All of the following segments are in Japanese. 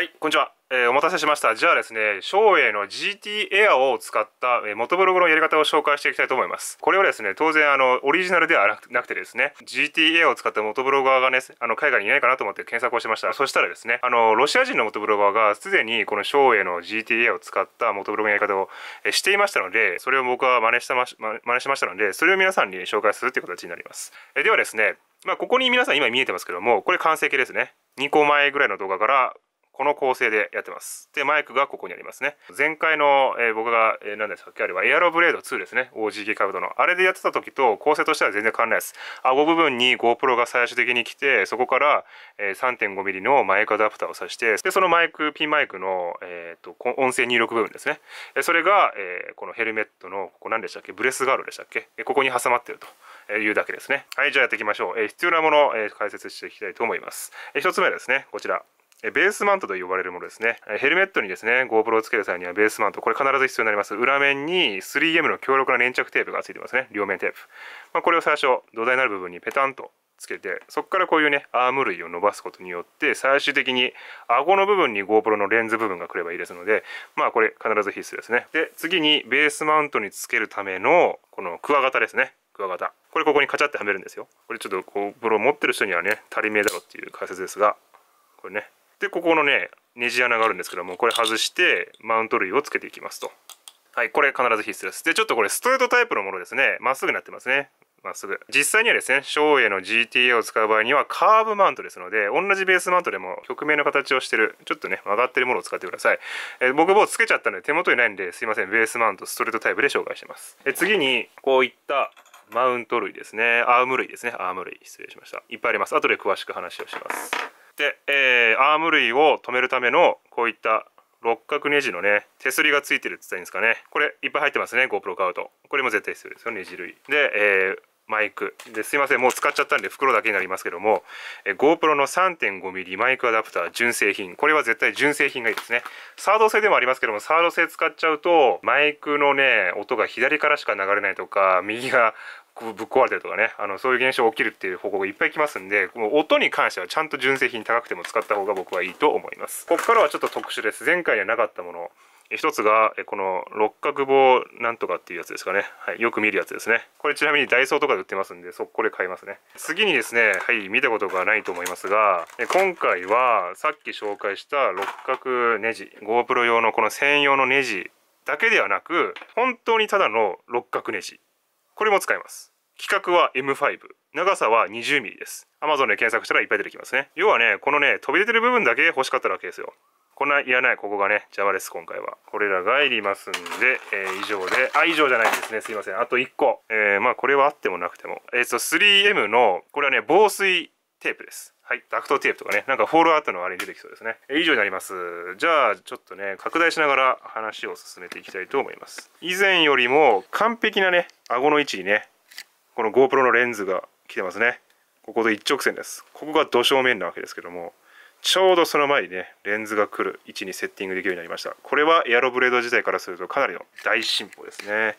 はい、こんにちは。えー、お待たせしました。じゃあですね、照英の GT エアを使った、えー、元ブログのやり方を紹介していきたいと思います。これはですね、当然、あの、オリジナルではなくてですね、GT a を使った元ブロガーがね、あの、海外にいないかなと思って検索をしました。そしたらですね、あの、ロシア人の元ブロガーが、すでにこの照英の GT a を使った元ブログのやり方を、えしていましたので、それを僕は真似したまし、真似しましたので、それを皆さんに紹介するという形になります。えー、ではですね、まあ、ここに皆さん今見えてますけども、これ完成形ですね。2個前ぐらいの動画からこの構成でやってます。で、マイクがここにありますね。前回の、えー、僕が、えー、何でしたっけあれはエアロブレード2ですね。OGK カブトの。あれでやってた時と構成としては全然変わらないです。顎部分に GoPro が最終的に来て、そこから、え 3.5mm のマイクアダプターを挿して、で、そのマイク、ピンマイクの、えーと、音声入力部分ですね。それが、えー、このヘルメットの、ここ何でしたっけブレスガードでしたっけここに挟まってると。いうだけですね。はい、じゃあやっていきましょう。えー、必要なものを、えー、解説していきたいと思います。えー、1つ目ですね、こちら。ベースマントと呼ばれるものですね。ヘルメットにですね、GoPro をつける際にはベースマント、これ必ず必要になります。裏面に 3M の強力な粘着テープがついてますね。両面テープ。まあ、これを最初、土台になる部分にペタンとつけてそこからこういうねアーム類を伸ばすことによって最終的に顎の部分に GoPro のレンズ部分がくればいいですのでまあこれ必ず必須ですねで次にベースマウントにつけるためのこのクワガタですねクワガタこれここにカチャってはめるんですよこれちょっと GoPro 持ってる人にはね足りえだろっていう解説ですがこれねでここのねネジ穴があるんですけどもこれ外してマウント類をつけていきますとはいこれ必ず必須ですでちょっとこれストレートタイプのものですねまっすぐになってますねまっすぐ実際にはですね照エの GTA を使う場合にはカーブマウントですので同じベースマウントでも曲名の形をしてるちょっとね曲がってるものを使ってください、えー、僕もうつけちゃったので手元にないんですいませんベースマウントストレートタイプで紹介してます、えー、次にこういったマウント類ですねアーム類ですねアーム類失礼しましたいっぱいあります後で詳しく話をしますて、えー、アーム類を止めるためのこういった六角ネジのね手すりがついてるって言ったらいいんですかねこれいっぱい入ってますね GoPro 買うとこれも絶対必要ですよネジ類で、えー、マイクですいませんもう使っちゃったんで袋だけになりますけども、えー、GoPro の 3.5mm マイクアダプター純正品これは絶対純正品がいいですねサード製でもありますけどもサード製使っちゃうとマイクのね音が左からしか流れないとか右がぶっ壊れたとかねあのそういう現象起きるっていう報告いっぱい来ますんでこの音に関してはちゃんと純正品高くても使った方が僕はいいと思いますここからはちょっと特殊です前回にはなかったもの一つがこの六角棒なんとかっていうやつですかね、はい、よく見るやつですねこれちなみにダイソーとかで売ってますんでそこで買いますね次にですねはい見たことがないと思いますが今回はさっき紹介した六角ネジ GoPro 用のこの専用のネジだけではなく本当にただの六角ネジこれも使います規格は M5 長さは 20mm です Amazon で検索したらいっぱい出てきますね要はねこのね飛び出てる部分だけ欲しかったわけですよこんないらないここがね邪魔です今回はこれらがいりますんで、えー、以上であ以上じゃないんですねすいませんあと1個、えー、まあこれはあってもなくてもえっ、ー、と 3M のこれはね防水テープですはい、ダクトテープとかね、なんかフォールアウトのあれに出てきそうですね。え以上になります。じゃあ、ちょっとね、拡大しながら話を進めていきたいと思います。以前よりも完璧なね、顎の位置にね、この GoPro のレンズが来てますねここで一直線ですここが土正面なわけですけどもちょうどその前にねレンズが来る位置にセッティングできるようになりましたこれはエアロブレード自体からするとかなりの大進歩ですね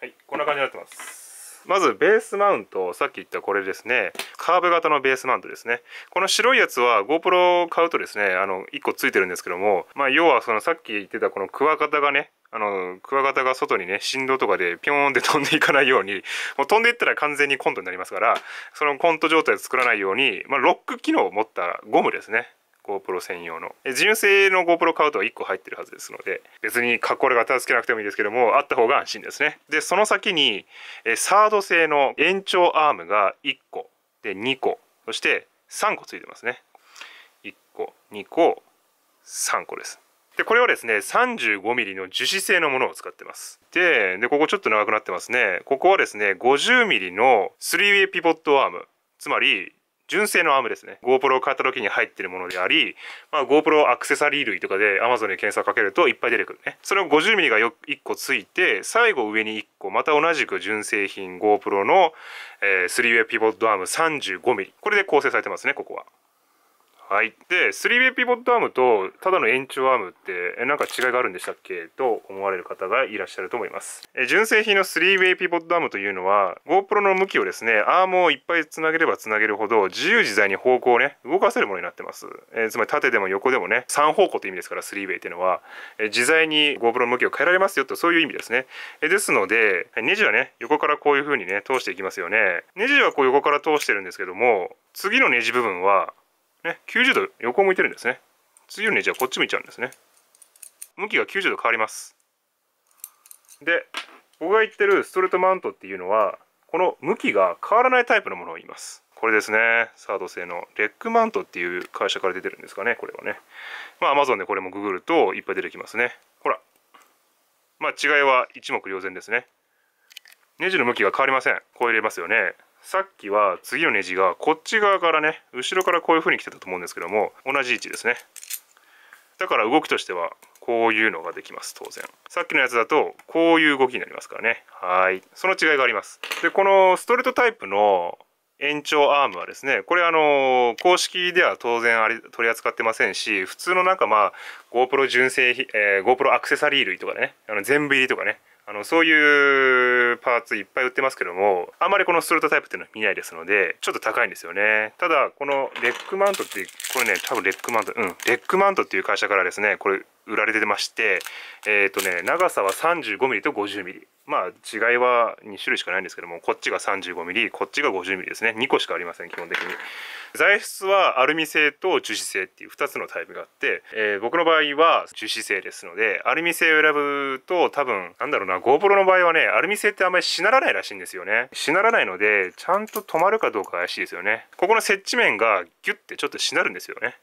はいこんな感じになってますまずベースマウントさっき言ったこれですねカーブ型のベースマウントですねこの白いやつは GoPro を買うとですねあの1個ついてるんですけどもまあ要はそのさっき言ってたこのクワガタがねあの、クワガタが外にね、振動とかでピョーンって飛んでいかないように、もう飛んでいったら完全にコントになりますから、そのコント状態を作らないように、まあ、ロック機能を持ったゴムですね。GoPro 専用の純正の GoPro 買うと1個入ってるはずですので別にカッコレが手つけなくてもいいですけどもあった方が安心ですねでその先にサード製の延長アームが1個で2個そして3個ついてますね1個2個3個ですでこれはですね 35mm の樹脂製のものを使ってますででここちょっと長くなってますねここはですね 50mm の 3way ピボットアームつまり純正のアームですね GoPro を買った時に入ってるものであり、まあ、GoPro アクセサリー類とかで Amazon に検索かけるといっぱい出てくるねそれを 50mm が1個ついて最後上に1個また同じく純正品 GoPro の、え3ウェイピボットアーム 35mm これで構成されてますねここははい。で、3B ピボットアームと、ただの延長アームって、なんか違いがあるんでしたっけと思われる方がいらっしゃると思います。え純正品の 3way ピボットアームというのは、GoPro の向きをですね、アームをいっぱいつなげればつなげるほど、自由自在に方向をね、動かせるものになってます。えー、つまり縦でも横でもね、3方向という意味ですから、3way っていうのは、え自在に GoPro の向きを変えられますよと、そういう意味ですね。えですので、ネジはね、横からこういう風にね、通していきますよね。ネジはこう横から通してるんですけども、次のネジ部分は、ね、90度横向いてるんですね。次のね、じゃこっち向いちゃうんですね。向きが90度変わります。で、僕が言ってるストレートマウントっていうのは、この向きが変わらないタイプのものを言います。これですね。サード製のレックマウントっていう会社から出てるんですかね、これはね。まあ、Amazon でこれもググるといっぱい出てきますね。ほら。まあ、違いは一目瞭然ですね。ネジの向きが変わりません。こう入れますよね。さっきは次のネジがこっち側からね後ろからこういう風に来てたと思うんですけども同じ位置ですねだから動きとしてはこういうのができます当然さっきのやつだとこういう動きになりますからねはいその違いがありますでこのストレートタイプの延長アームはですねこれあの公式では当然あり取り扱ってませんし普通のなんかまあ GoPro 純正、えー、GoPro アクセサリー類とかねあの全部入りとかねあのそういうパーツいっぱい売ってますけどもあんまりこのストレートタイプっていうのは見ないですのでちょっと高いんですよねただこのレックマウントってこれね多分レックマウントうんレックマウントっていう会社からですねこれ売られてまして、えー、とね、長さは 35mm と 50mm。まあ違いは2種類しかないんですけども、こっちが 35mm、こっちが 50mm ですね。2個しかありません、基本的に。材質はアルミ製と樹脂製っていう2つのタイプがあって、えー、僕の場合は樹脂製ですので、アルミ製を選ぶと多分、なんだろうな、GoPro の場合はね、アルミ製ってあんまりしならないらしいんですよね。しならないので、ちゃんと止まるかどうか怪しいですよね。ここの接地面がギュッてちょっとしなるんですよね。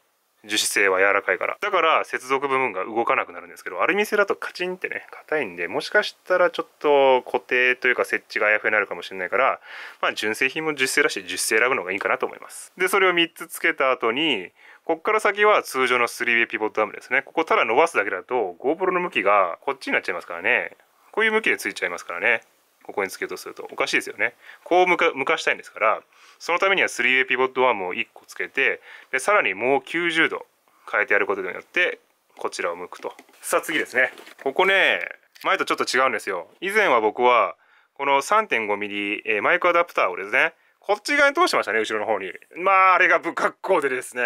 樹脂製は柔らかいからだから接続部分が動かなくなるんですけどアルミ製だとカチンってね硬いんでもしかしたらちょっと固定というか設置があやふやになるかもしれないからまあ純正品も樹脂製らしい樹脂製選ぶのがいいかなと思いますでそれを3つつけた後にこっから先は通常の 3way ピボットアームですねここただ伸ばすだけだと GoPro の向きがこっちになっちゃいますからねこういう向きでついちゃいますからねここにつけようとするとおかしいですよねこう向か向かしたいんですからそのためには 3A ピボットワームを1個つけてでさらにもう90度変えてやることによってこちらを向くとさあ次ですねここね前とちょっと違うんですよ以前は僕はこの 3.5mm マイクアダプターをですねこっち側に通してましたね、後ろの方に。まあ、あれが不格好でですね。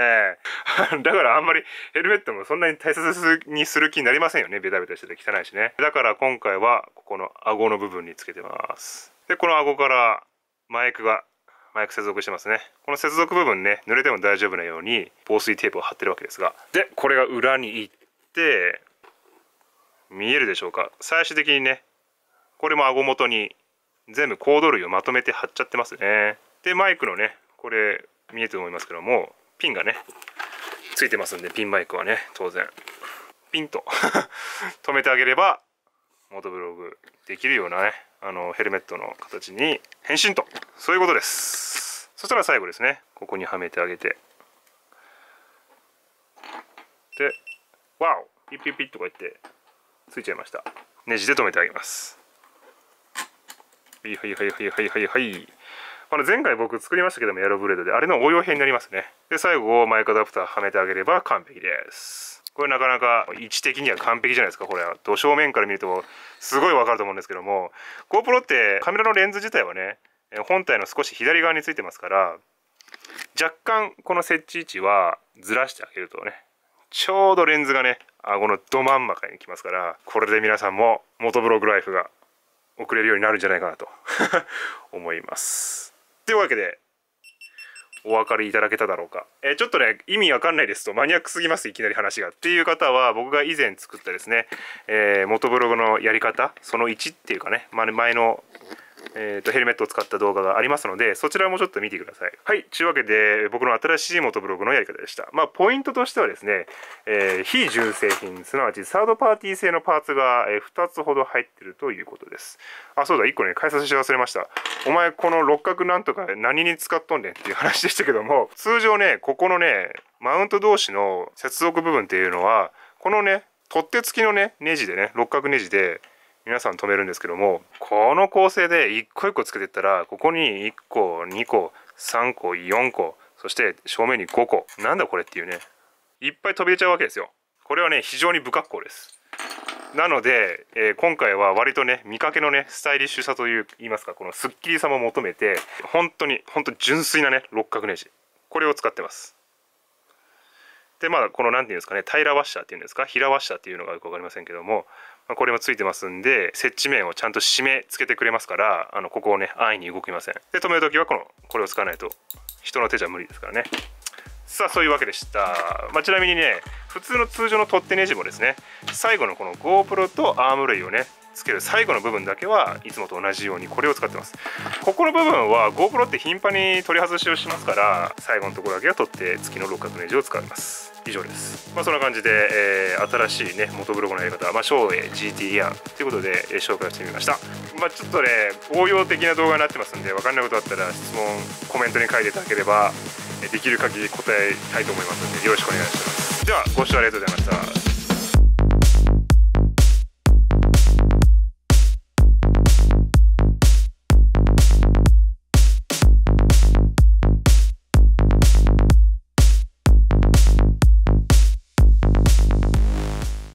だからあんまりヘルメットもそんなに大切にする気になりませんよね。ベタベタしてて汚いしね。だから今回は、ここの顎の部分につけてます。で、この顎からマイクが、マイク接続してますね。この接続部分ね、濡れても大丈夫なように防水テープを貼ってるわけですが。で、これが裏に行って、見えるでしょうか。最終的にね、これも顎元に全部コード類をまとめて貼っちゃってますね。でマイクのねこれ見えてると思いますけどもピンがねついてますんでピンマイクはね当然ピンと 止めてあげればモトブログできるようなねあのヘルメットの形に変身とそういうことですそしたら最後ですねここにはめてあげてでワオピッピッピッとか言ってついちゃいましたネジで止めてあげますはいはいはいはいはいはいはいあの前回僕作りましたけどもエアロブレードであれの応用編になりますねで最後マイクアダプターはめてあげれば完璧ですこれなかなか位置的には完璧じゃないですかこれはど正面から見るとすごいわかると思うんですけども GoPro ってカメラのレンズ自体はね本体の少し左側についてますから若干この設置位置はずらしてあげるとねちょうどレンズがね顎のど真ん中に来ますからこれで皆さんもモトブログライフが送れるようになるんじゃないかなと 思います。というわけで、お分かりいただけただろうか。えー、ちょっとね、意味わかんないですと、マニアックすぎます、いきなり話が。っていう方は、僕が以前作ったですね、えー、元ブログのやり方、その1っていうかね、前のえーと、ヘルメットを使った動画がありますのでそちらもちょっと見てください。はいというわけで僕の新しい元ブログのやり方でした。まあ、ポイントとしてはですね、えー、非純正品すなわちサードパーティー製のパーツが、え2つほど入ってるということです。あそうだ1個ね解説して忘れました。お前この六角なんとか何に使っとんねんっていう話でしたけども通常ねここのねマウント同士の接続部分っていうのはこのね取っ手付きのねネジでね六角ネジで皆さん止めるんですけどもこの構成で一個一個つけていったらここに1個2個3個4個そして正面に5個なんだこれっていうねいっぱい飛び出ちゃうわけですよこれはね非常に不格好ですなので、えー、今回は割とね見かけのねスタイリッシュさという言いますかこのスッキリさも求めて本当に本当純粋なね六角ネジこれを使ってますでまあこの何て言うんですかね平ワッシャーっていうんですか平ワッシャーっていうのがよく分かりませんけどもまあ、これもついてますんで接地面をちゃんと締め付けてくれますからあのここをね安易に動きませんで止める時はこのこれを使わないと人の手じゃ無理ですからねさあそういうわけでした、まあ、ちなみにね普通の通常の取っ手ネジもですね最後のこの GoPro とアーム類をねつける最後の部分だけはいつもと同じようにこれを使ってますここの部分は GoPro って頻繁に取り外しをしますから最後のところだけは取って月の六角ネジを使います以上ですまあそんな感じで、えー、新しいね元ブログのやり方まあ照英 GT やんということで、えー、紹介してみましたまあちょっとね応用的な動画になってますんで分かんないことあったら質問コメントに書いていただければできる限り答えたいと思いますのでよろしくお願いしますではご視聴ありがとうございました